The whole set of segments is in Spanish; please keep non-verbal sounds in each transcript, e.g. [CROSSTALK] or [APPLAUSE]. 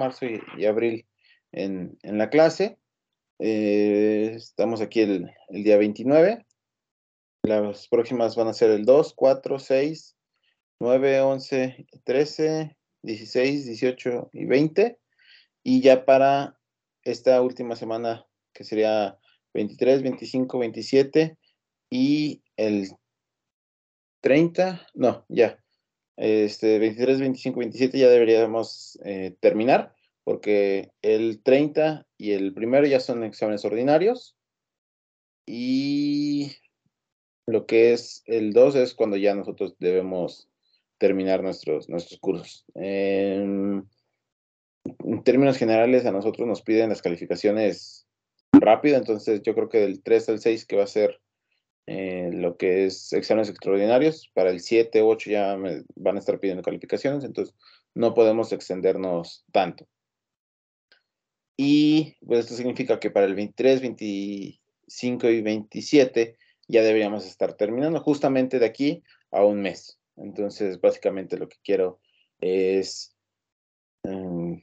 marzo y, abril en, la clase. Eh, estamos aquí el, el, día 29. Las próximas van a ser el 2, 4, 6, 9, 11, 13, 16, 18 y 20. Y ya para esta última semana, que sería 23, 25, 27 y el 30, no, ya, 23, 25, 27 ya deberíamos eh, terminar, porque el 30 y el primero ya son exámenes ordinarios. Y lo que es el 2 es cuando ya nosotros debemos terminar nuestros, nuestros cursos. en términos generales, a nosotros nos piden las calificaciones rápido, entonces yo creo que del 3 al 6, que va a ser lo que es exámenes extraordinarios. Para el 7, 8 ya me van a estar pidiendo calificaciones, entonces no podemos extendernos tanto. Y pues esto significa que para el 23, 25 y 27 ya deberíamos estar terminando justamente de aquí a un mes. Entonces, básicamente lo que quiero es em,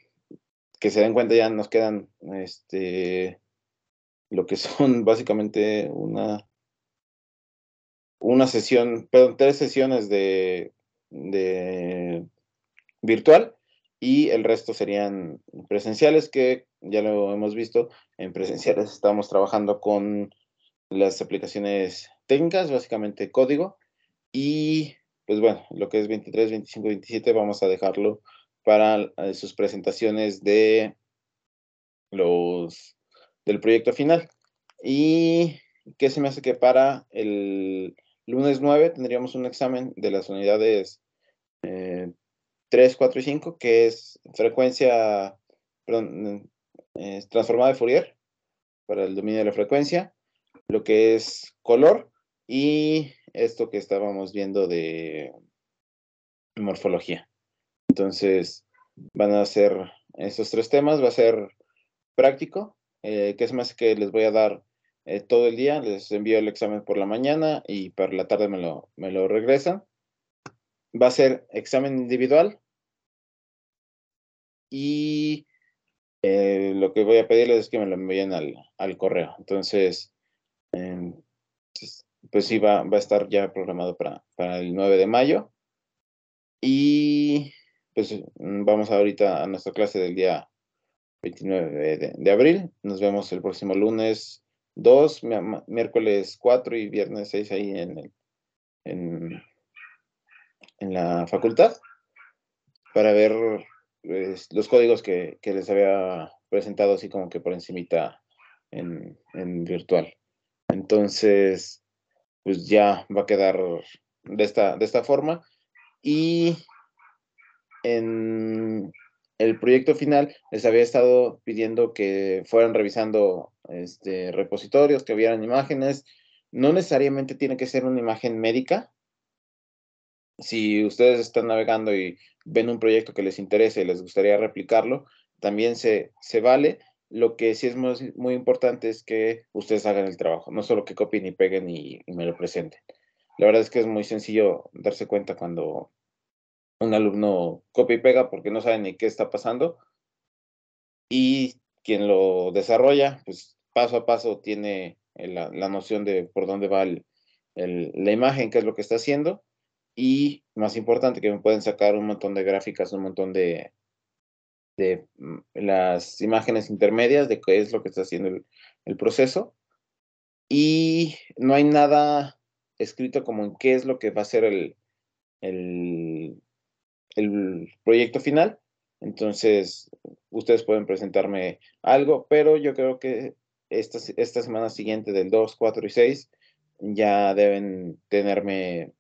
que se den cuenta, ya nos quedan este, lo que son [LAUGHS] básicamente una, una sesión, perdón, tres sesiones de, de virtual y el resto serían presenciales, que ya lo hemos visto, en presenciales estamos trabajando con las aplicaciones técnicas, básicamente código, y pues bueno, lo que es 23, 25, 27 vamos a dejarlo para eh, sus presentaciones de los del proyecto final. Y qué se me hace que para el Lunes 9 tendríamos un examen de las unidades 3, eh, 4 y 5, que es frecuencia, transformada de Fourier para el dominio de la frecuencia, lo que es color y esto que estábamos viendo de morfología. Entonces, van a ser esos tres temas, va a ser práctico, eh, que es más que les voy a dar todo el día, les envío el examen por la mañana y por la tarde me lo, regresan. Va a ser examen individual y eh, lo que voy a pedirles es que me lo envíen al, correo. Entonces, em, pues, pues sí, va, a estar ya programado para, el 9 de mayo. Y pues vamos ahorita a nuestra clase del día 29 de abril. Nos vemos el próximo lunes Dos, miércoles 4 y viernes 6 ahí en, en, la facultad para ver pues, los códigos que, les había presentado así como que por encimita en, en virtual. Entonces, pues ya va a quedar de esta, de esta forma. Y en el proyecto final les había estado pidiendo que fueran revisando este, repositorios, que vieran imágenes. No necesariamente tiene que ser una imagen médica. Si ustedes están navegando y ven un proyecto que les interese y les gustaría replicarlo, también se, se vale. Lo que sí es muy, importante es que ustedes hagan el trabajo, no solo que copien y peguen y me lo presenten. La verdad es que es muy sencillo darse cuenta cuando un alumno copia y pega porque no sabe ni qué está pasando. Y quien lo desarrolla, pues paso a paso tiene la, noción de por dónde va la imagen, qué es lo que está haciendo. Y más importante, que me pueden sacar un montón de gráficas, un montón de, mm, las imágenes intermedias de qué es lo que está haciendo el, proceso. Y no hay nada escrito como en qué es lo que va a ser el, el proyecto final. Entonces, ustedes pueden presentarme algo, pero yo creo que esta, esta semana siguiente del 2, 4 y 6 ya deben tenerme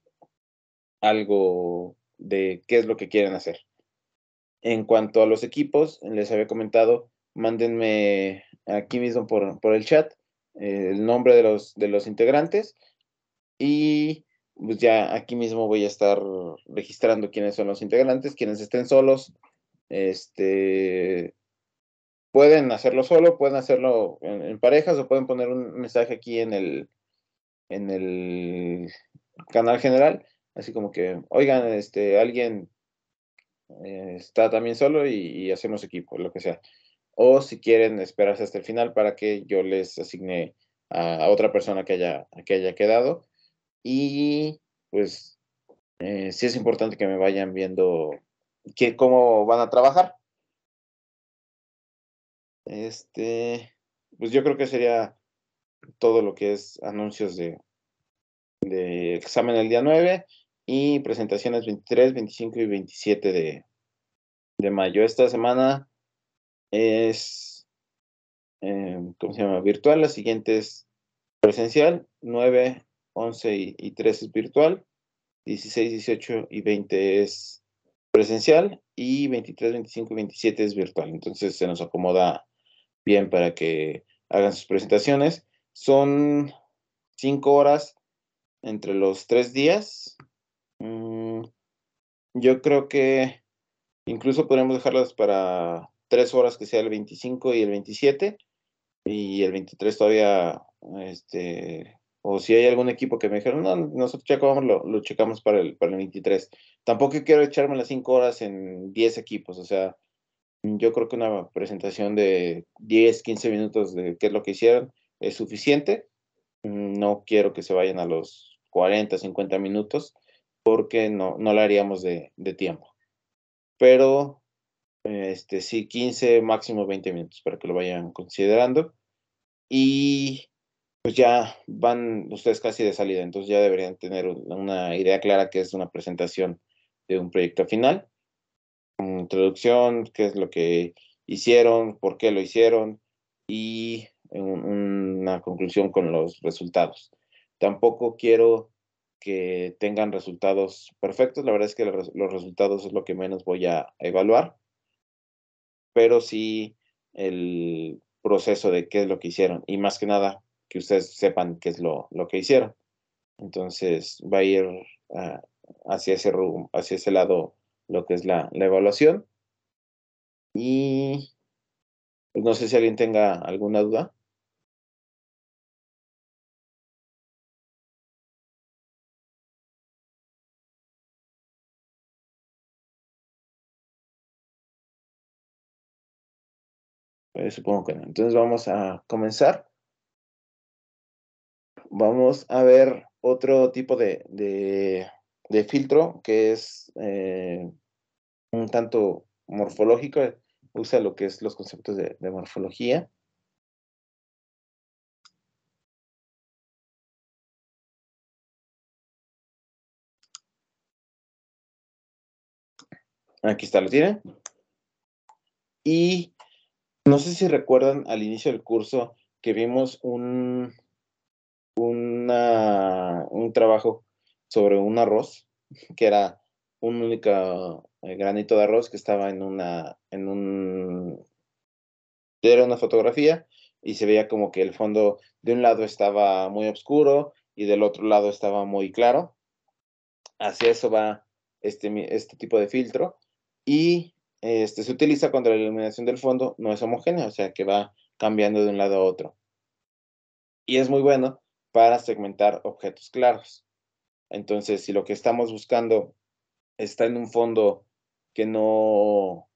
algo de qué es lo que quieren hacer. En cuanto a los equipos, les había comentado, mándenme aquí mismo por, el chat eh, el nombre de los, de los integrantes y pues ya aquí mismo voy a estar registrando quiénes son los integrantes, quienes estén solos, este, pueden hacerlo solo, pueden hacerlo en, parejas o pueden poner un mensaje aquí en el, en el canal general, así como que, oigan, este, alguien eh, está también solo y, hacemos equipo, lo que sea. O si quieren esperarse hasta el final para que yo les asigne a, otra persona que haya, que haya quedado y pues eh, sí es importante que me vayan viendo que, cómo van a trabajar. Este, pues yo creo que sería todo lo que es anuncios de, examen el día 9 y presentaciones 23, 25 y 27 de, mayo. Esta semana es, eh, ¿cómo se llama? Virtual, la siguiente es presencial, 9, 11 y, 3 13 es virtual, 16, 18 y 20 es presencial y 23, 25 y 27 es virtual. Entonces se nos acomoda bien para que hagan sus presentaciones. Son 5 horas entre los tres días. Mm, yo creo que incluso podemos dejarlas para tres horas que sea el 25 y el 27 y el 23 todavía este, o si hay algún equipo que me dijeron, no, nosotros ya lo, checamos para el, para el 23. Tampoco quiero echarme las 5 horas en 10 equipos, o sea, yo creo que una presentación de 10, 15 minutos de qué es lo que hicieron es suficiente. No quiero que se vayan a los 40, 50 minutos, porque no, no la haríamos de, de tiempo. Pero este, sí, 15, máximo 20 minutos para que lo vayan considerando. Y pues ya van ustedes casi de salida, entonces ya deberían tener una idea clara que es una presentación de un proyecto final, introducción, qué es lo que hicieron, por qué lo hicieron y una conclusión con los resultados. Tampoco quiero que tengan resultados perfectos. La verdad es que los resultados es lo que menos voy a evaluar, pero sí el proceso de qué es lo que hicieron y más que nada que ustedes sepan qué es lo, lo que hicieron. Entonces va a ir ah, hacia, ese hacia ese lado lo que es la, la evaluación. Y pues, no sé si alguien tenga alguna duda. Pues, supongo que no. Entonces vamos a comenzar vamos a ver otro tipo de, filtro que es eh, un tanto morfológico, eh, usa lo que es los conceptos de, de morfología. Aquí está, lo tiene. Y no sé si recuerdan al inicio del curso que vimos un, un trabajo sobre un arroz, que era un único eh, granito de arroz que estaba en una, en un, una fotografía y se veía como que el fondo de un lado estaba muy oscuro y del otro lado estaba muy claro. Hacia eso va este, este tipo de filtro y este, se utiliza cuando la iluminación del fondo no es homogénea, o sea que va cambiando de un lado a otro. Y es muy bueno para segmentar objetos claros. Entonces, si lo que estamos buscando está en un fondo que no,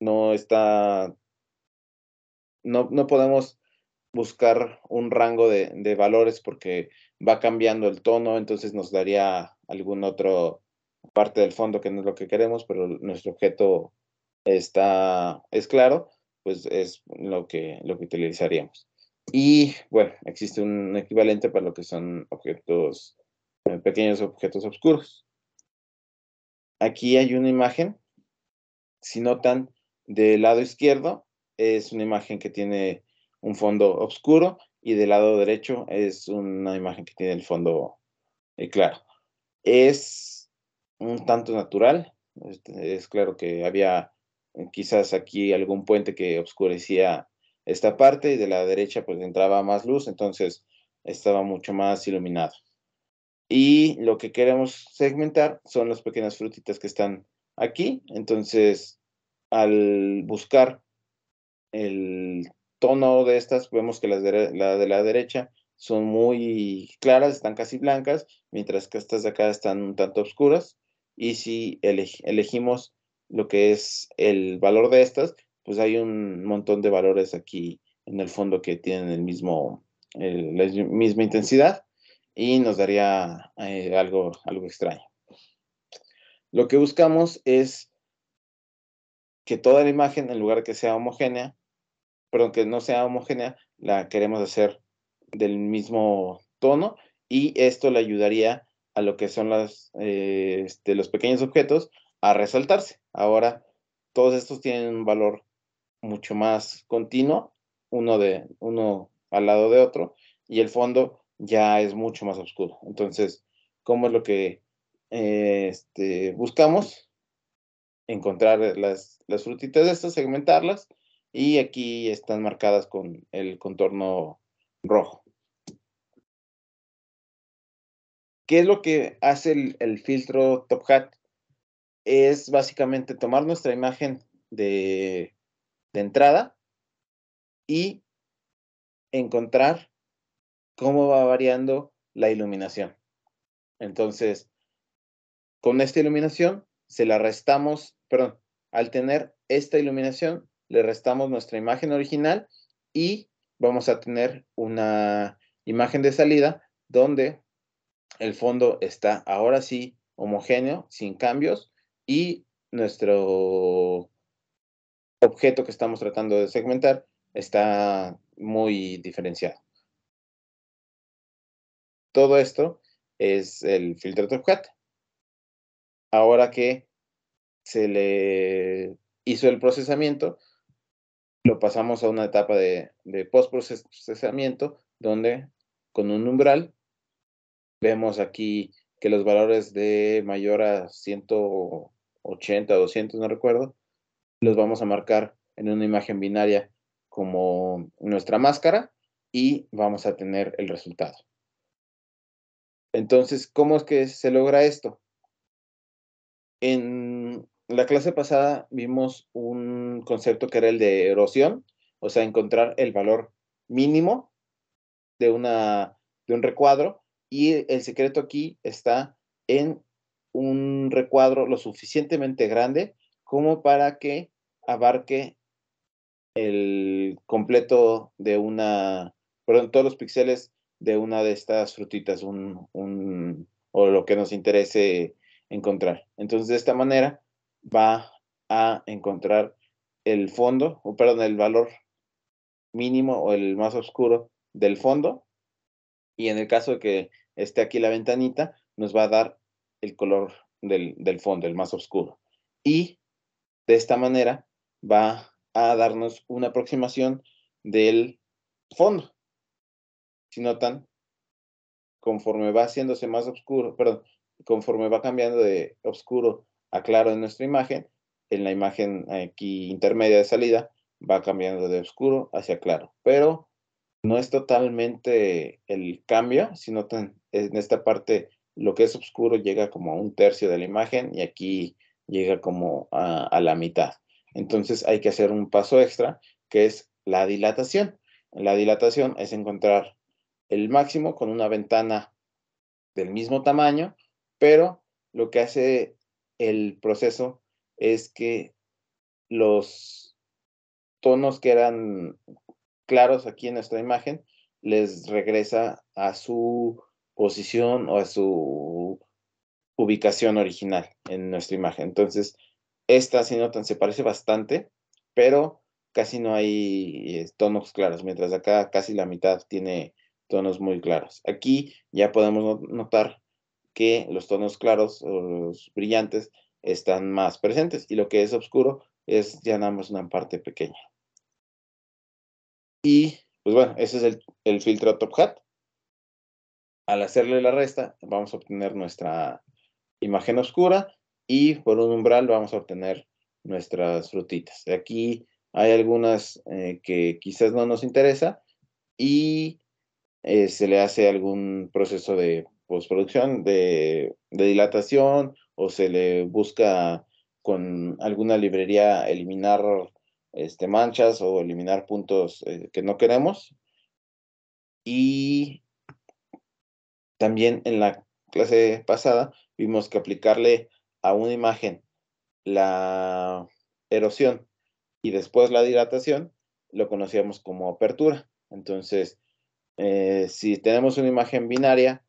no está, no, podemos buscar un rango de, de, valores porque va cambiando el tono, entonces nos daría algún otro parte del fondo que no es lo que queremos, pero nuestro objeto está, es claro, pues es lo que, lo que utilizaríamos. Y bueno, existe un equivalente para lo que son objetos, eh, pequeños objetos oscuros. Aquí hay una imagen, si notan, del lado izquierdo es una imagen que tiene un fondo oscuro y del lado derecho es una imagen que tiene el fondo eh, claro. Es un tanto natural, es, este, es claro que había eh, quizás aquí algún puente que obscurecía esta parte y de la derecha pues entraba más luz, entonces estaba mucho más iluminado. Y lo que queremos segmentar son las pequeñas frutitas que están aquí, entonces al buscar el tono de estas, vemos que las de la, derecha son muy claras, están casi blancas, mientras que estas de acá están un tanto oscuras. Y si elegimos lo que es el valor de estas, pues hay un montón de valores aquí en el fondo que tienen el mismo, la misma intensidad y nos daría eh, algo, algo extraño. Lo que buscamos es que toda la imagen, en lugar que sea homogénea, perdón, que no sea homogénea, la queremos hacer del mismo tono y esto le ayudaría a lo que son las, eh, este, los pequeños objetos a resaltarse. Ahora, todos estos tienen un valor mucho más continuo, uno, de, uno al lado de otro, y el fondo ya es mucho más oscuro. Entonces, ¿cómo es lo que eh, este, buscamos? Encontrar las, las frutitas de estas, segmentarlas, y aquí están marcadas con el contorno rojo. ¿Qué es lo que hace el filtro Top Hat? Es básicamente tomar nuestra imagen de de entrada y encontrar cómo va variando la iluminación. Entonces, con esta iluminación se la restamos, perdón, al tener esta iluminación le restamos nuestra imagen original y vamos a tener una imagen de salida donde el fondo está ahora sí homogéneo, sin cambios y nuestro objeto que estamos tratando de segmentar está muy diferenciado. Todo esto es el filtro TopCat. Ahora que se le hizo el procesamiento, lo pasamos a una etapa de, de post-procesamiento donde con un umbral vemos aquí que los valores de mayor a 180 200, no recuerdo, los vamos a marcar en una imagen binaria como nuestra máscara y vamos a tener el resultado. Entonces, ¿cómo es que se logra esto? En la clase pasada vimos un concepto que era el de erosión, o sea, encontrar el valor mínimo de, una, de un recuadro y el secreto aquí está en un recuadro lo suficientemente grande como para que abarque el completo de una, perdón, todos los píxeles de una de estas frutitas, un, un, o lo que nos interese encontrar. Entonces, de esta manera va a encontrar el fondo, o perdón, el valor mínimo o el más oscuro del fondo. Y en el caso de que esté aquí la ventanita, nos va a dar el color del, del fondo, el más oscuro. Y de esta manera va a darnos una aproximación del fondo. Si notan, conforme va haciéndose más oscuro, perdón, conforme va cambiando de oscuro a claro en nuestra imagen, en la imagen aquí intermedia de salida, va cambiando de oscuro hacia claro. Pero no es totalmente el cambio, si notan, en esta parte lo que es oscuro llega como a un tercio de la imagen y aquí llega como a la mitad. Entonces hay que hacer un paso extra, que es la dilatación. La dilatación es encontrar el máximo con una ventana del mismo tamaño, pero lo que hace el proceso es que los tonos que eran claros aquí en nuestra imagen les regresa a su posición o a su ubicación original en nuestra imagen. Entonces, esta notan, se parece bastante, pero casi no hay eh, tonos claros, mientras acá casi la mitad tiene tonos muy claros. Aquí ya podemos notar que los tonos claros o los brillantes están más presentes y lo que es oscuro es ya nada más una parte pequeña. Y pues bueno, ese es el filtro Top Hat. Al hacerle la resta vamos a obtener nuestra imagen oscura y por un umbral vamos a obtener nuestras frutitas. Aquí hay algunas eh, que quizás no nos interesa y eh, se le hace algún proceso de postproducción, de, dilatación o se le busca con alguna librería eliminar este, manchas o eliminar puntos eh, que no queremos. Y también en la clase pasada vimos que aplicarle a una imagen la erosión y después la dilatación, lo conocíamos como apertura. Entonces, eh, si tenemos una imagen binaria,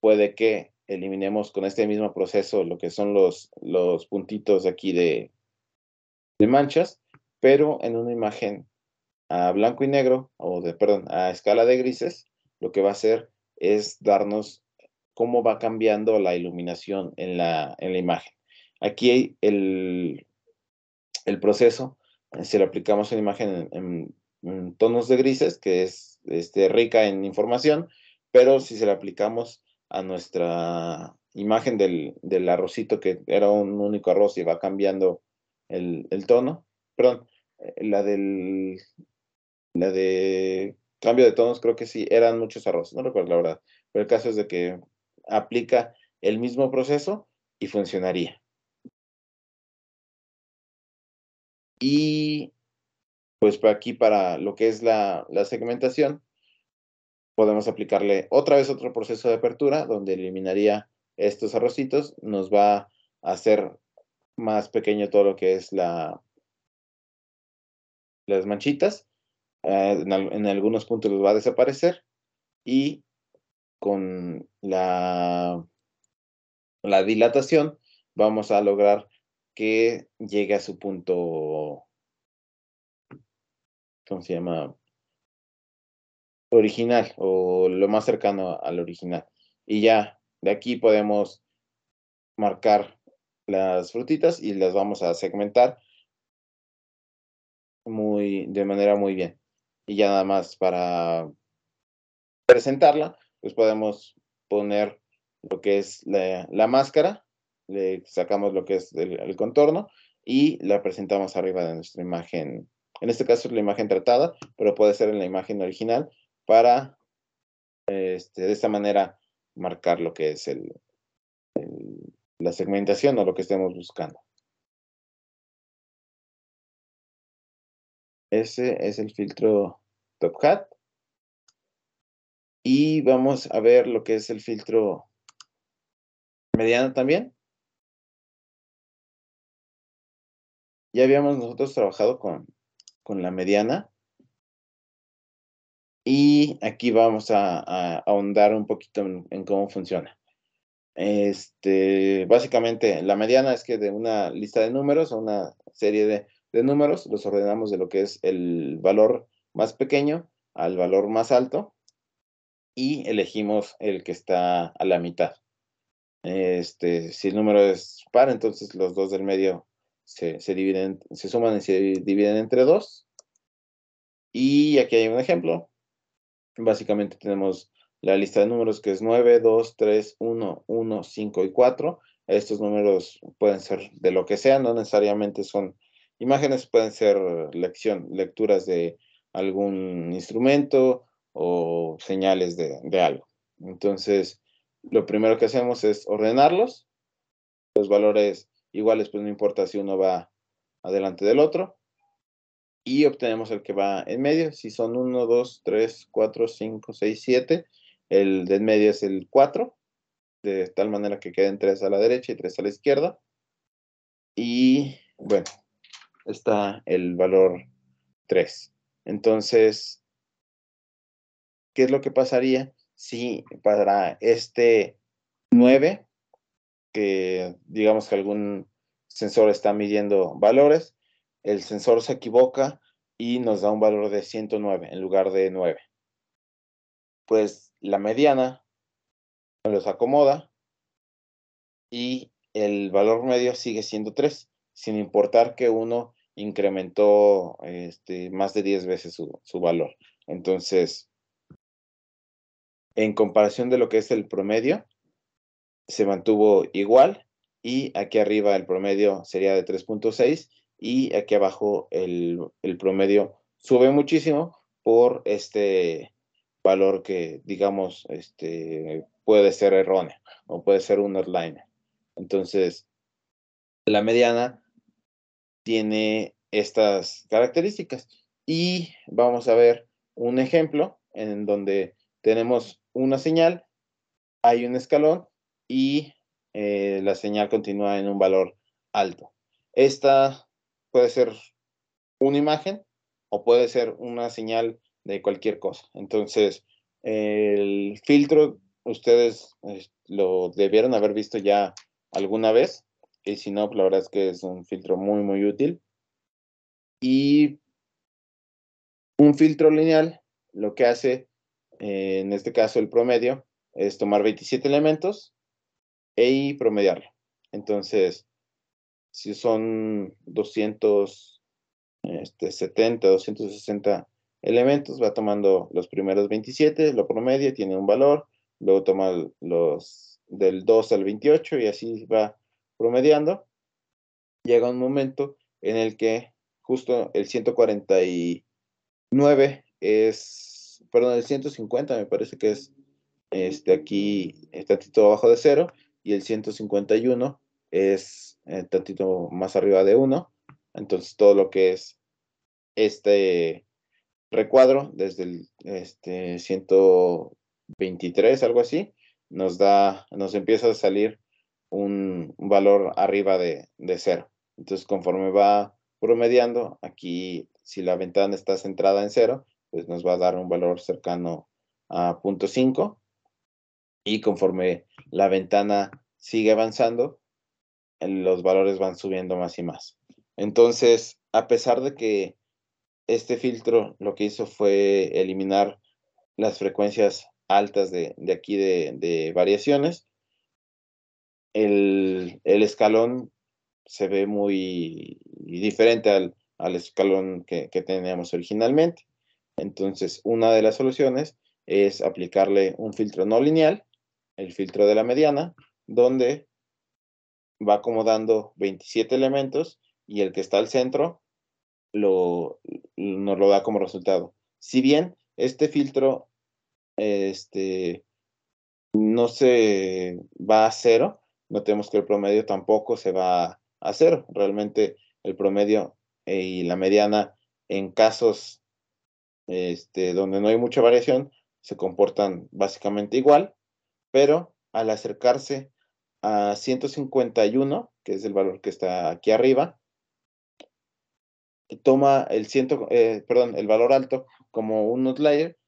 puede que eliminemos con este mismo proceso lo que son los, los puntitos aquí de, de manchas, pero en una imagen a blanco y negro, o de, perdón, a escala de grises, lo que va a hacer es darnos cómo va cambiando la iluminación en la, en la imagen. Aquí el, el proceso, eh, si lo aplicamos en imagen en, tonos de grises, que es este, rica en información, pero si se lo aplicamos a nuestra imagen del, arrocito, que era un único arroz y va cambiando el, tono, perdón, eh, la del de cambio de tonos, creo que sí, eran muchos arroz, no recuerdo la verdad, pero el caso es de que aplica el mismo proceso y funcionaría. Y pues aquí para lo que es la, segmentación, podemos aplicarle otra vez otro proceso de apertura donde eliminaría estos arrocitos, nos va a hacer más pequeño todo lo que es la, las manchitas. Eh, en, en, algunos puntos los va a desaparecer y con la, dilatación vamos a lograr que llegue a su punto, ¿cómo se llama? Original o lo más cercano al original. Y ya de aquí podemos marcar las frutitas y las vamos a segmentar muy, de manera muy bien. Y ya nada más para presentarla, pues podemos poner lo que es la, máscara, le sacamos lo que es el, contorno y la presentamos arriba de nuestra imagen. En este caso es la imagen tratada, pero puede ser en la imagen original para este, de esta manera marcar lo que es la segmentación o lo que estemos buscando. Ese es el filtro Top Hat. Y vamos a ver lo que es el filtro mediana también. Ya habíamos nosotros trabajado con, la mediana. Y aquí vamos a, ahondar un poquito en, cómo funciona. Este, básicamente, la mediana es que de una lista de números o una serie de números los ordenamos de lo que es el valor más pequeño al valor más alto y elegimos el que está a la mitad. Este, si el número es par, entonces los dos del medio se, dividen, se suman y se dividen entre dos. Y aquí hay un ejemplo. Básicamente tenemos la lista de números que es 9, 2, 3, 1, 1, 5 y 4. Estos números pueden ser de lo que sea, no necesariamente son imágenes, pueden ser lección, lecturas de algún instrumento, o señales de, algo. Entonces, lo primero que hacemos es ordenarlos. Los valores iguales, pues no importa si uno va adelante del otro. Y obtenemos el que va en medio. Si son 1, 2, 3, 4, 5, 6, 7, el de en medio es el 4, de tal manera que queden 3 a la derecha y 3 a la izquierda. Y bueno, está el valor 3. Entonces, qué es lo que pasaría si para este 9, que digamos que algún sensor está midiendo valores, el sensor se equivoca y nos da un valor de 109 en lugar de 9. Pues la mediana los acomoda y el valor medio sigue siendo 3, sin importar que uno incrementó este, más de 10 veces su, su valor. Entonces, en comparación de lo que es el promedio, se mantuvo igual y aquí arriba el promedio sería de 3.6 y aquí abajo el, promedio sube muchísimo por este valor que digamos este, puede ser erróneo o puede ser un outline. Entonces, la mediana tiene estas características y vamos a ver un ejemplo en donde tenemos una señal, hay un escalón y eh, la señal continúa en un valor alto. Esta puede ser una imagen o puede ser una señal de cualquier cosa. Entonces, el filtro ustedes eh, lo debieron haber visto ya alguna vez y si no, la verdad es que es un filtro muy, muy útil. Y un filtro lineal lo que hace eh, en este caso el promedio, es tomar 27 elementos e y promediarlo. Entonces, si son 270, 260 este, elementos, va tomando los primeros 27, lo promedio, tiene un valor, luego toma los del 2 al 28 y así va promediando. Llega un momento en el que justo el 149 es perdón, el 150 me parece que es este aquí, es tantito abajo de cero, y el 151 es eh, tantito más arriba de 1. Entonces todo lo que es este recuadro desde el este, 123, algo así, nos da, nos empieza a salir un, valor arriba de, de cero. Entonces conforme va promediando, aquí si la ventana está centrada en cero, pues nos va a dar un valor cercano a 0.5 y conforme la ventana sigue avanzando, los valores van subiendo más y más. Entonces, a pesar de que este filtro lo que hizo fue eliminar las frecuencias altas de, aquí de, variaciones, el, el, escalón se ve muy diferente al, escalón que teníamos originalmente. Entonces, una de las soluciones es aplicarle un filtro no lineal, el filtro de la mediana, donde va acomodando 27 elementos y el que está al centro lo, nos lo da como resultado. Si bien este filtro este, no se va a cero, notemos que el promedio tampoco se va a cero. Realmente el promedio y la mediana en casos este, donde no hay mucha variación, se comportan básicamente igual, pero al acercarse a 151, que es el valor que está aquí arriba, toma el, ciento, eh, perdón, el valor alto como un outlier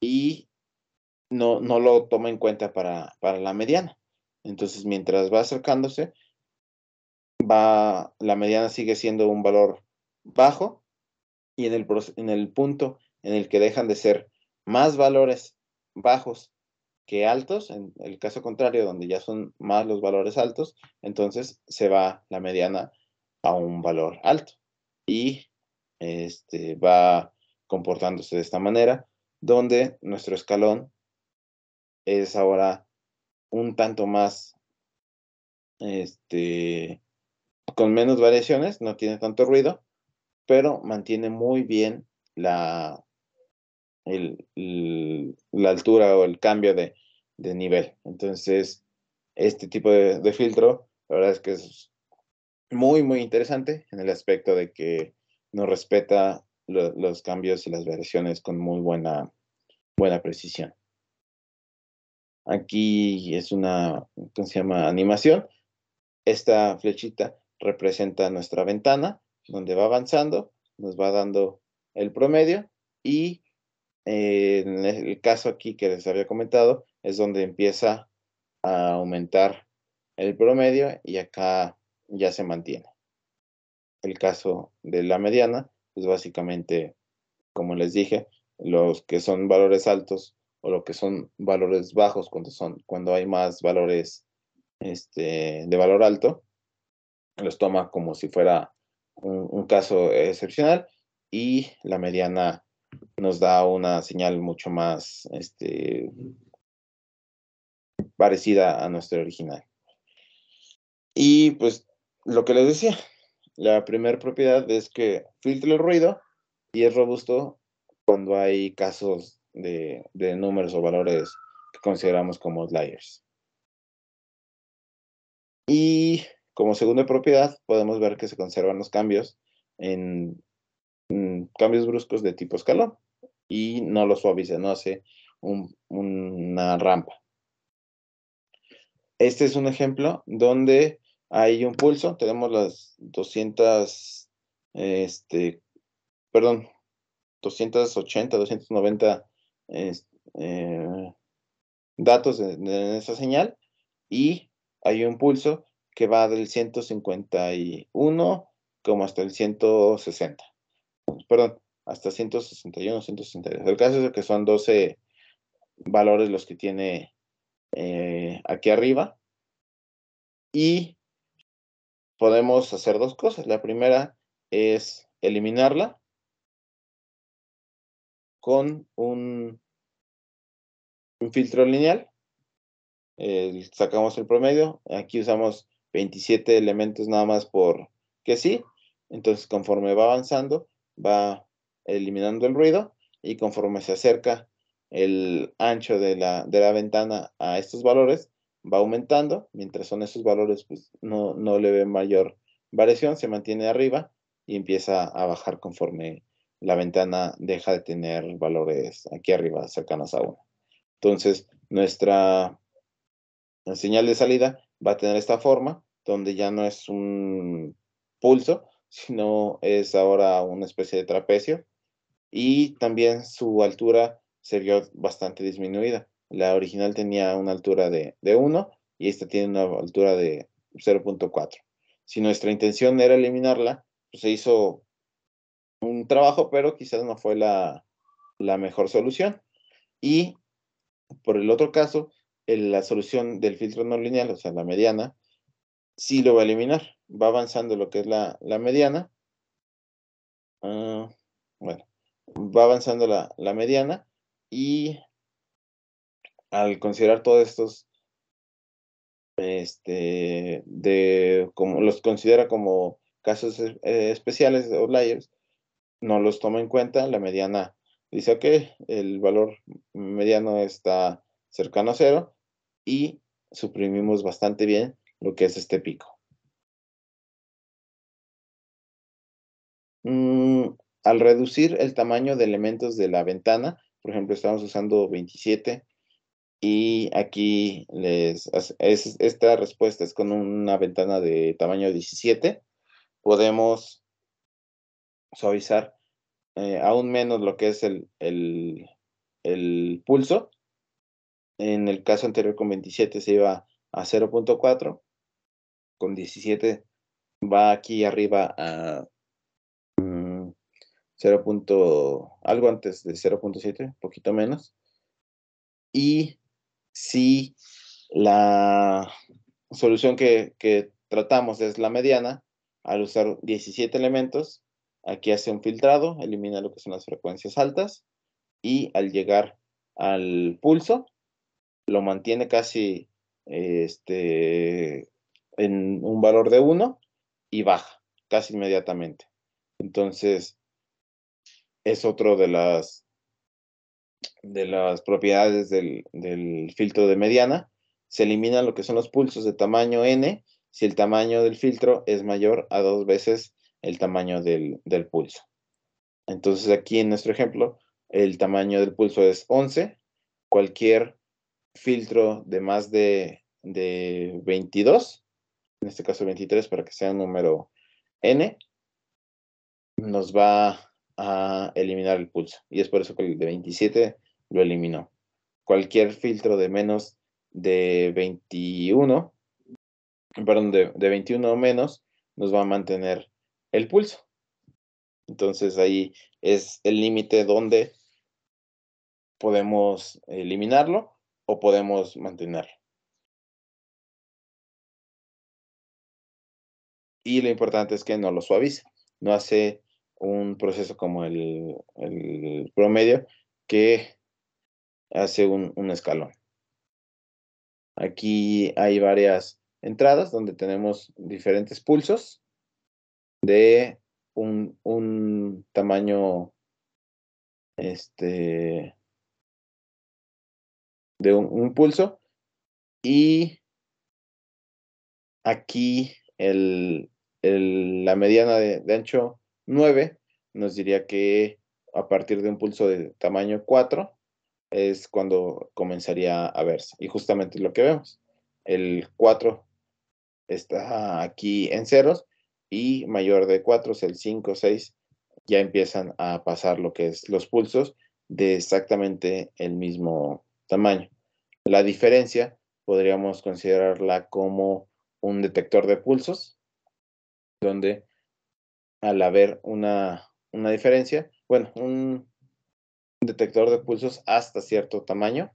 y no, no lo toma en cuenta para, la mediana. Entonces, mientras va acercándose, va, la mediana sigue siendo un valor bajo y en el, en el punto en el que dejan de ser más valores bajos que altos, en el caso contrario, donde ya son más los valores altos, entonces se va la mediana a un valor alto y este, va comportándose de esta manera, donde nuestro escalón es ahora un tanto más, este, con menos variaciones, no tiene tanto ruido, pero mantiene muy bien la la altura o el cambio de, nivel. Entonces, este tipo de, filtro, la verdad es que es muy, muy interesante en el aspecto de que nos respeta los cambios y las versiones con muy buena, buena precisión. Aquí es una, ¿cómo se llama? Animación. Esta flechita representa nuestra ventana, donde va avanzando, nos va dando el promedio y en el caso aquí que les había comentado, es donde empieza a aumentar el promedio y acá ya se mantiene. El caso de la mediana, es pues básicamente, como les dije, los que son valores altos o lo que son valores bajos cuando son cuando hay más valores este, de valor alto los toma como si fuera un, un caso excepcional y la mediana nos da una señal mucho más este, parecida a nuestro original. Y pues lo que les decía, la primera propiedad es que filtra el ruido y es robusto cuando hay casos de, números o valores que consideramos como outliers. Y como segunda propiedad podemos ver que se conservan los cambios en Mm, cambios bruscos de tipo escalón y no lo suaviza, no hace una rampa. Este es un ejemplo donde hay un pulso, tenemos las 200, este, perdón, 280, 290 eh, datos en, esa señal y hay un pulso que va del 151 como hasta el 160 perdón, hasta 161, 162. El caso es que son 12 valores los que tiene eh, aquí arriba. Y podemos hacer dos cosas. La primera es eliminarla con un, un filtro lineal. Eh, sacamos el promedio. Aquí usamos 27 elementos nada más por que sí. Entonces, conforme va avanzando, va eliminando el ruido y conforme se acerca el ancho de la, ventana a estos valores, va aumentando, mientras son esos valores, pues no, le ve mayor variación, se mantiene arriba y empieza a bajar conforme la ventana deja de tener valores aquí arriba cercanas a uno Entonces, nuestra señal de salida va a tener esta forma, donde ya no es un pulso, sino es ahora una especie de trapecio y también su altura se vio bastante disminuida. La original tenía una altura de, de 1 y esta tiene una altura de 0.4. Si nuestra intención era eliminarla, pues, se hizo un trabajo, pero quizás no fue la, la mejor solución. Y por el otro caso, la solución del filtro no lineal, o sea, la mediana, si lo va a eliminar. Va avanzando lo que es la, mediana. Ah, bueno, va avanzando la, mediana y al considerar todos estos, este, de, como los considera como casos eh, especiales de outliers. no los toma en cuenta, la mediana dice, ok, el valor mediano está cercano a cero y suprimimos bastante bien lo que es este pico. Mm, al reducir el tamaño de elementos de la ventana, por ejemplo, estamos usando 27 y aquí es, esta respuesta es con una ventana de tamaño 17. Podemos suavizar eh, aún menos lo que es el, el pulso. En el caso anterior con 27 se iba a 0.4 con 17 va aquí arriba a 0. Mm, algo antes de 0.7, poquito menos. Y si la solución que, que tratamos es la mediana, al usar 17 elementos, aquí hace un filtrado, elimina lo que son las frecuencias altas y al llegar al pulso, lo mantiene casi este, en un valor de 1 y baja casi inmediatamente. Entonces, es otro de las, de las propiedades del, filtro de mediana. Se eliminan lo que son los pulsos de tamaño n si el tamaño del filtro es mayor a dos veces el tamaño del, pulso. Entonces aquí en nuestro ejemplo, el tamaño del pulso es 11. Cualquier filtro de más de, de 22 en este caso 23 para que sea un número n, nos va a eliminar el pulso. Y es por eso que el de 27 lo eliminó. Cualquier filtro de menos de 21, perdón, de, de 21 o menos, nos va a mantener el pulso. Entonces ahí es el límite donde podemos eliminarlo o podemos mantenerlo. y lo importante es que no lo suaviza, no hace un proceso como el, promedio que hace un, escalón. Aquí hay varias entradas donde tenemos diferentes pulsos de un, tamaño este de un pulso y aquí el, la mediana de, ancho 9 nos diría que a partir de un pulso de tamaño 4 es cuando comenzaría a verse. Y justamente lo que vemos, el 4 está aquí en ceros y mayor de 4 es el 5, 6, ya empiezan a pasar lo que es los pulsos de exactamente el mismo tamaño. La diferencia podríamos considerarla como un detector de pulsos, donde al haber una, diferencia, bueno, un detector de pulsos hasta cierto tamaño,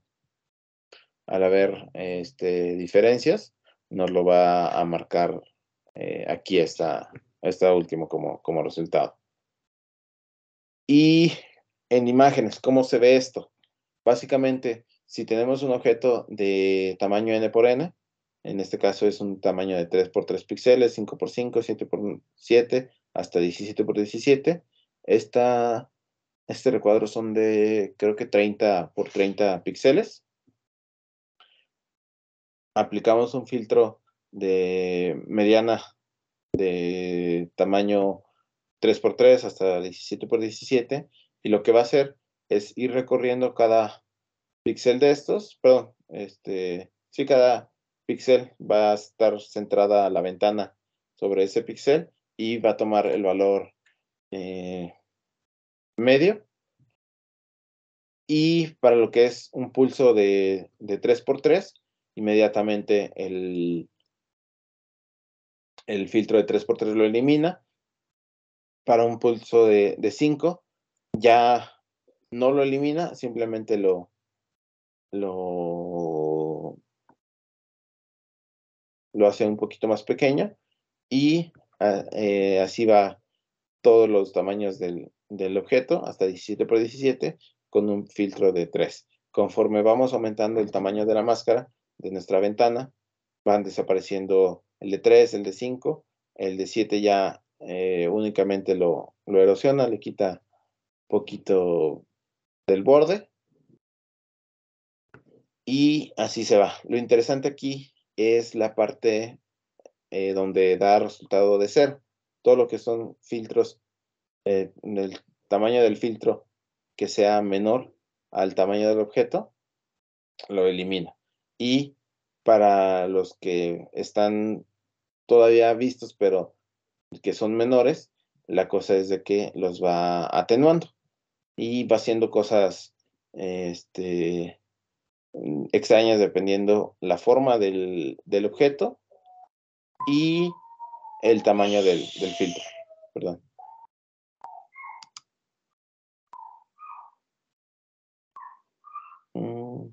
al haber este, diferencias, nos lo va a marcar eh, aquí esta, esta último como resultado. Y en imágenes, ¿cómo se ve esto? Básicamente, si tenemos un objeto de tamaño n por n, en este caso es un tamaño de 3 x 3 píxeles, 5 x 5, 7 x 7, hasta 17 x 17. este recuadro son de, creo que 30 x 30 píxeles. Aplicamos un filtro de mediana de tamaño 3 x 3 hasta 17 x 17. Y lo que va a hacer es ir recorriendo cada píxel de estos, perdón, este, sí, cada píxel va a estar centrada la ventana sobre ese píxel y va a tomar el valor eh, medio. Y para lo que es un pulso de, 3x3, inmediatamente el, filtro de 3x3 lo elimina. Para un pulso de, de 5, ya no lo elimina, simplemente lo, lo lo hace un poquito más pequeño, y ah, eh, así va todos los tamaños del, objeto hasta 17 por 17 con un filtro de 3. Conforme vamos aumentando el tamaño de la máscara de nuestra ventana, van desapareciendo el de 3, el de 5, el de 7 ya eh, únicamente lo, lo, erosiona, le quita poquito del borde y así se va. Lo interesante aquí es la parte eh, donde da resultado de cero. Todo lo que son filtros, eh, el tamaño del filtro que sea menor al tamaño del objeto, lo elimina. Y para los que están todavía vistos, pero que son menores, la cosa es de que los va atenuando y va haciendo cosas este, Mm, extrañas dependiendo la forma del, del objeto y el tamaño del, del filtro. Perdón. Mm.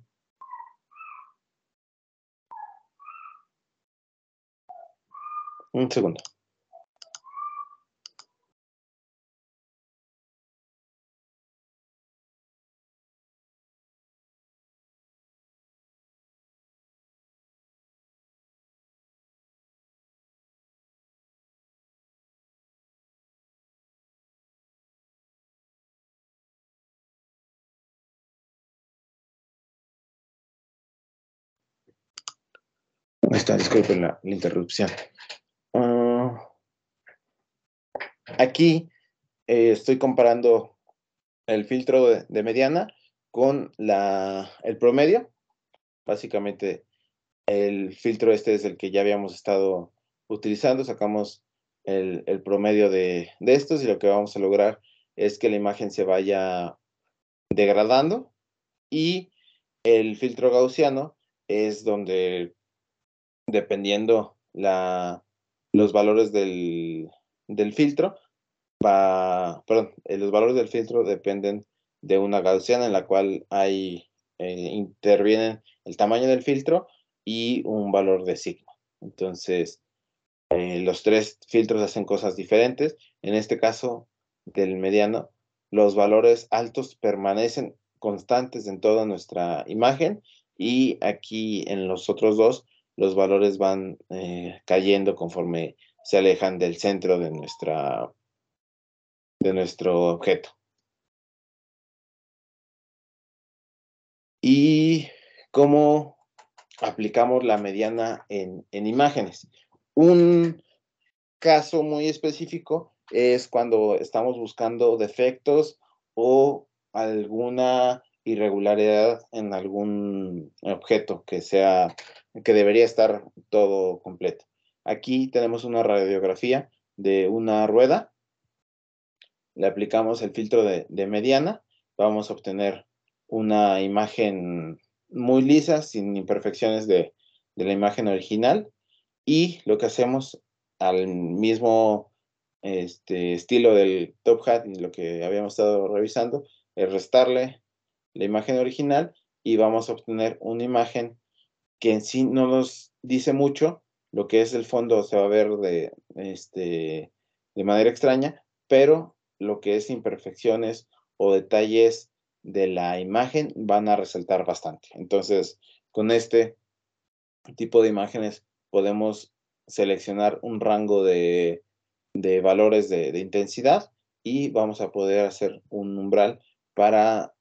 Un segundo. disculpen la, interrupción. Ah, aquí eh, estoy comparando el filtro de, mediana con el promedio. Básicamente, el filtro este es el que ya habíamos estado utilizando. Sacamos el, promedio de, de estos y lo que vamos a lograr es que la imagen se vaya degradando y el filtro gaussiano es donde dependiendo la, los valores del, filtro, perdón, eh, los valores del filtro dependen de una gaussiana en la cual hay, eh, intervienen el tamaño del filtro y un valor de sigma. Entonces, eh, los tres filtros hacen cosas diferentes. En este caso del mediano, los valores altos permanecen constantes en toda nuestra imagen y aquí en los otros dos los valores van eh, cayendo conforme se alejan del centro de, nuestra, de nuestro objeto. Y cómo aplicamos la mediana en, en imágenes. Un caso muy específico es cuando estamos buscando defectos o alguna irregularidad en algún objeto que sea que debería estar todo completo. Aquí tenemos una radiografía de una rueda. Le aplicamos el filtro de, mediana. Vamos a obtener una imagen muy lisa, sin imperfecciones de, la imagen original. Y lo que hacemos al mismo este, estilo del Top Hat lo que habíamos estado revisando, es restarle la imagen original y vamos a obtener una imagen que en sí no nos dice mucho, lo que es el fondo se va a ver de, este, de manera extraña, pero lo que es imperfecciones o detalles de la imagen van a resaltar bastante. Entonces, con este tipo de imágenes podemos seleccionar un rango de, de valores de, de intensidad y vamos a poder hacer un umbral para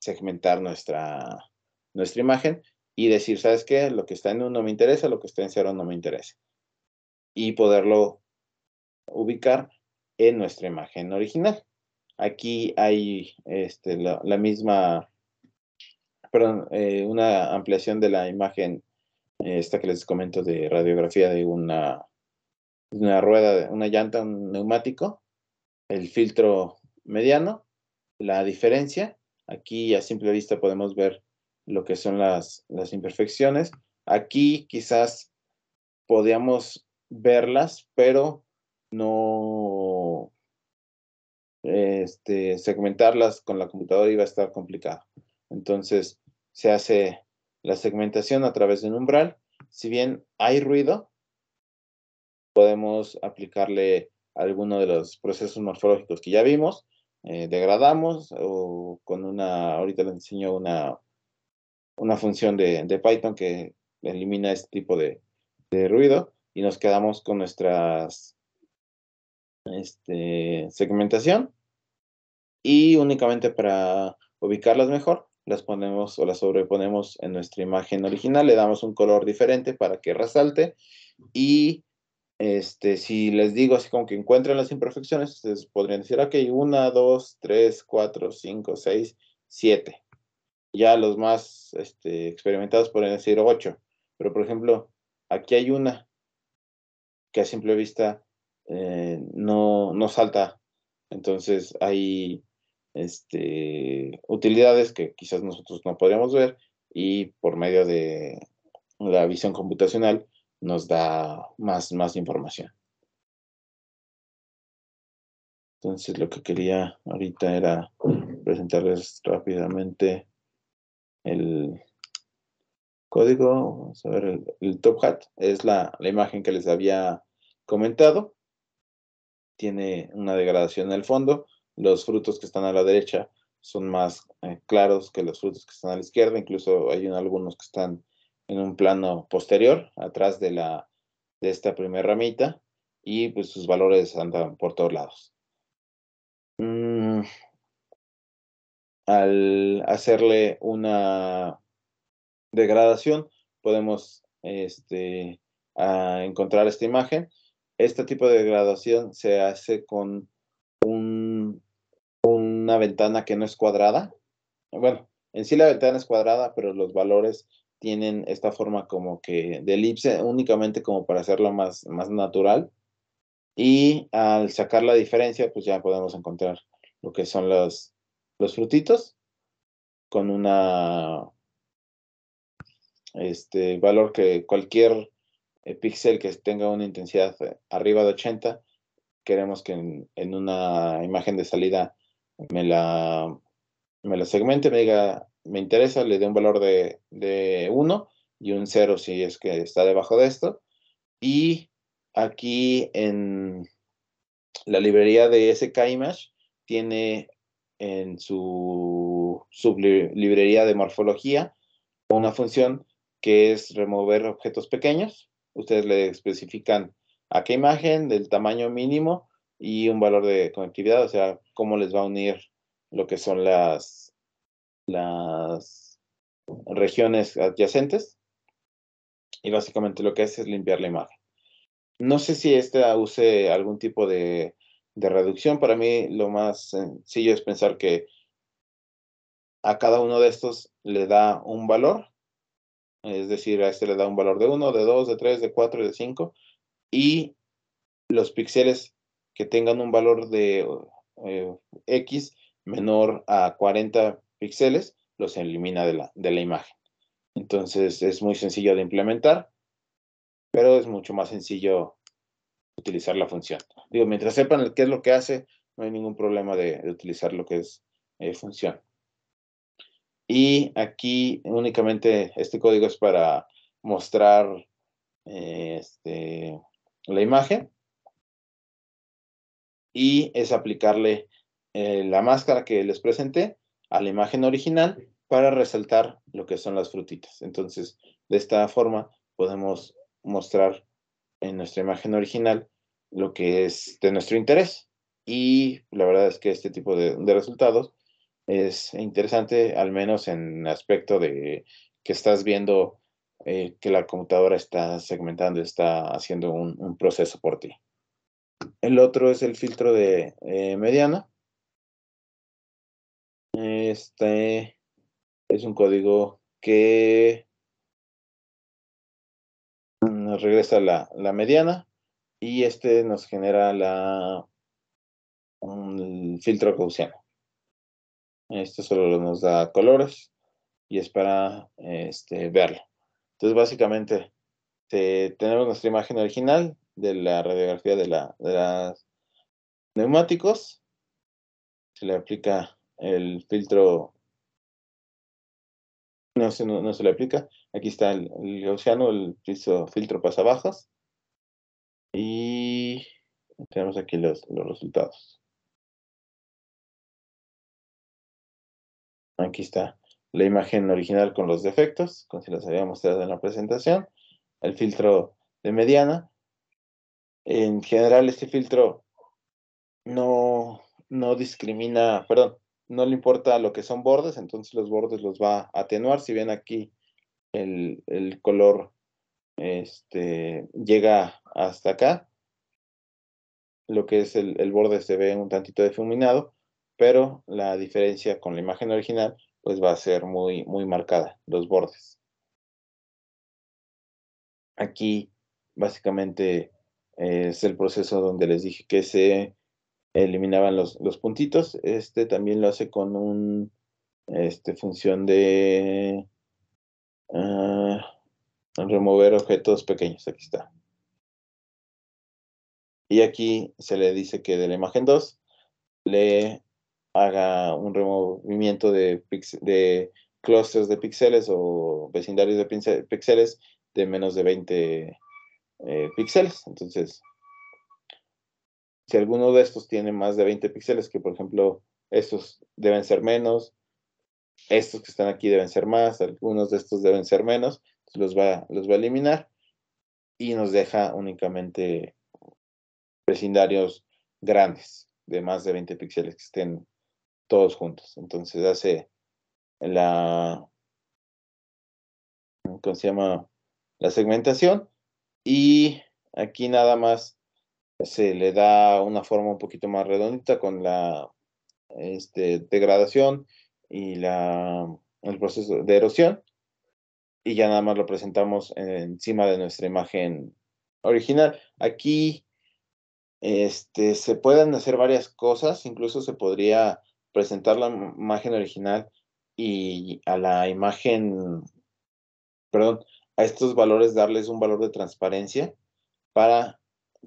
segmentar nuestra, nuestra imagen y decir, ¿sabes qué? Lo que está en 1 me interesa, lo que está en 0 no me interesa. Y poderlo ubicar en nuestra imagen original. Aquí hay este, la, misma, perdón, eh, una ampliación de la imagen, esta que les comento de radiografía de una, una rueda, una llanta, un neumático, el filtro mediano, la diferencia Aquí a simple vista podemos ver lo que son las, imperfecciones. Aquí quizás podíamos verlas, pero no este, segmentarlas con la computadora iba a estar complicado. Entonces se hace la segmentación a través de un umbral. Si bien hay ruido, podemos aplicarle alguno de los procesos morfológicos que ya vimos eh, degradamos o con una, ahorita les enseño una, una función de, Python que elimina este tipo de, de, ruido y nos quedamos con nuestras este, segmentación y únicamente para ubicarlas mejor las ponemos o las sobreponemos en nuestra imagen original, le damos un color diferente para que resalte y este, si les digo así como que encuentran las imperfecciones, ustedes podrían decir, ok, una, dos, tres, cuatro, cinco, seis, siete. Ya los más este, experimentados podrían decir ocho. Pero, por ejemplo, aquí hay una que a simple vista eh, no, salta. Entonces, hay este, utilidades que quizás nosotros no podríamos ver y por medio de la visión computacional nos da más, información. Entonces lo que quería ahorita era presentarles rápidamente el código. Vamos a ver, el, top hat es la, imagen que les había comentado. Tiene una degradación en el fondo. Los frutos que están a la derecha son más eh, claros que los frutos que están a la izquierda. Incluso hay algunos que están en un plano posterior, atrás de, la, de esta primera ramita, y pues sus valores andan por todos lados. Mm, al hacerle una degradación, podemos este, encontrar esta imagen. Este tipo de degradación se hace con un, una ventana que no es cuadrada. Bueno, en sí la ventana es cuadrada, pero los valores tienen esta forma como que de elipse, únicamente como para hacerlo más, más natural. Y al sacar la diferencia, pues ya podemos encontrar lo que son los, los frutitos con una este valor que cualquier eh, píxel que tenga una intensidad eh, arriba de 80 queremos que en, una imagen de salida me la me la segmente me diga me interesa, le dé un valor de, de 1 y un 0 si es que está debajo de esto. Y aquí en la librería de skimage tiene en su sublibrería de morfología una función que es remover objetos pequeños. Ustedes le especifican a qué imagen, del tamaño mínimo y un valor de conectividad, o sea, cómo les va a unir lo que son las las regiones adyacentes y básicamente lo que hace es limpiar la imagen. No sé si este use algún tipo de, reducción. Para mí lo más sencillo es pensar que a cada uno de estos le da un valor, es decir, a este le da un valor de 1, de 2, de 3, de 4 y de 5, y los píxeles que tengan un valor de eh, X menor a 40 píxeles, los elimina de la, imagen. Entonces es muy sencillo de implementar, pero es mucho más sencillo utilizar la función. Digo, mientras sepan qué es lo que hace, no hay ningún problema de, utilizar lo que es eh, función. Y aquí únicamente este código es para mostrar eh, este, la imagen y es aplicarle eh, la máscara que les presenté a la imagen original para resaltar lo que son las frutitas. Entonces, de esta forma podemos mostrar en nuestra imagen original lo que es de nuestro interés. Y la verdad es que este tipo de, resultados es interesante, al menos en aspecto de que estás viendo eh, que la computadora está segmentando, está haciendo un, proceso por ti. El otro es el filtro de eh, mediana, este es un código que nos regresa la, mediana y este nos genera la un filtro gaussiano. Esto solo nos da colores y es para este, verlo. Entonces, básicamente, tenemos nuestra imagen original de la radiografía de, la, de los neumáticos. Se le aplica el filtro no se, le aplica. Aquí está el, el el filtro, filtro bajas. Y tenemos aquí los, los resultados. Aquí está la imagen original con los defectos, como si los había mostrado en la presentación. El filtro de mediana. En general, este filtro no, no discrimina, perdón, no le importa lo que son bordes, entonces los bordes los va a atenuar. Si ven aquí, el, color este, llega hasta acá. Lo que es el, borde se ve un tantito difuminado, pero la diferencia con la imagen original pues va a ser muy, muy marcada, los bordes. Aquí básicamente es el proceso donde les dije que se eliminaban los, los puntitos. Este también lo hace con un este, función de ah, remover objetos pequeños. Aquí está. Y aquí se le dice que de la imagen 2 le haga un removimiento de, de clusters de píxeles o vecindarios de píxeles de menos de 20 eh, píxeles. Entonces, si alguno de estos tiene más de 20 píxeles, que por ejemplo estos deben ser menos, estos que están aquí deben ser más, algunos de estos deben ser menos, los va, los va a eliminar y nos deja únicamente vecindarios grandes de más de 20 píxeles que estén todos juntos. Entonces hace la, se llama? La segmentación y aquí nada más se le da una forma un poquito más redondita con la este, degradación y el proceso de erosión. Y ya nada más lo presentamos encima de nuestra imagen original. Aquí este, se pueden hacer varias cosas, incluso se podría presentar la imagen original y a la imagen, perdón, a estos valores darles un valor de transparencia para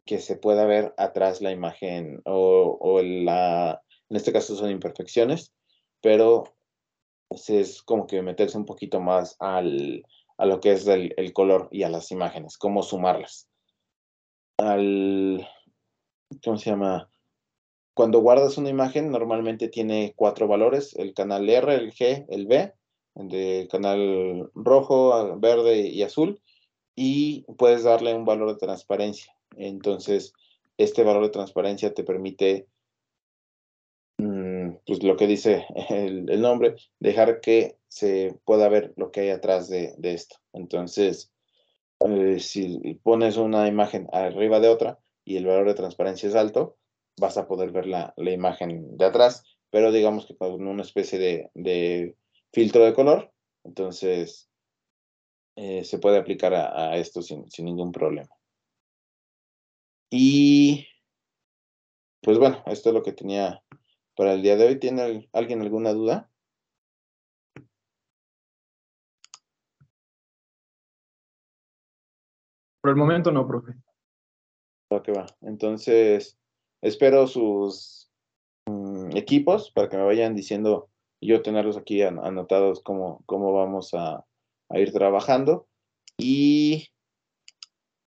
que se pueda ver atrás la imagen o, o la, en este caso son imperfecciones, pero pues, es como que meterse un poquito más al, a lo que es el, color y a las imágenes, cómo sumarlas. Al, ¿Cómo se llama? Cuando guardas una imagen, normalmente tiene cuatro valores, el canal R, el G, el B, el canal rojo, verde y azul, y puedes darle un valor de transparencia. Entonces, este valor de transparencia te permite, mm, pues lo que dice el, nombre, dejar que se pueda ver lo que hay atrás de, esto. Entonces, eh, si pones una imagen arriba de otra y el valor de transparencia es alto, vas a poder ver la, imagen de atrás, pero digamos que con una especie de, filtro de color. Entonces, eh, se puede aplicar a, esto sin ningún problema. Y pues bueno, esto es lo que tenía para el día de hoy. ¿Tiene alguien alguna duda? Por el momento no, profe. Ok, va. Entonces, espero sus mm, equipos para que me vayan diciendo yo tenerlos aquí anotados cómo, cómo vamos a ir trabajando. Y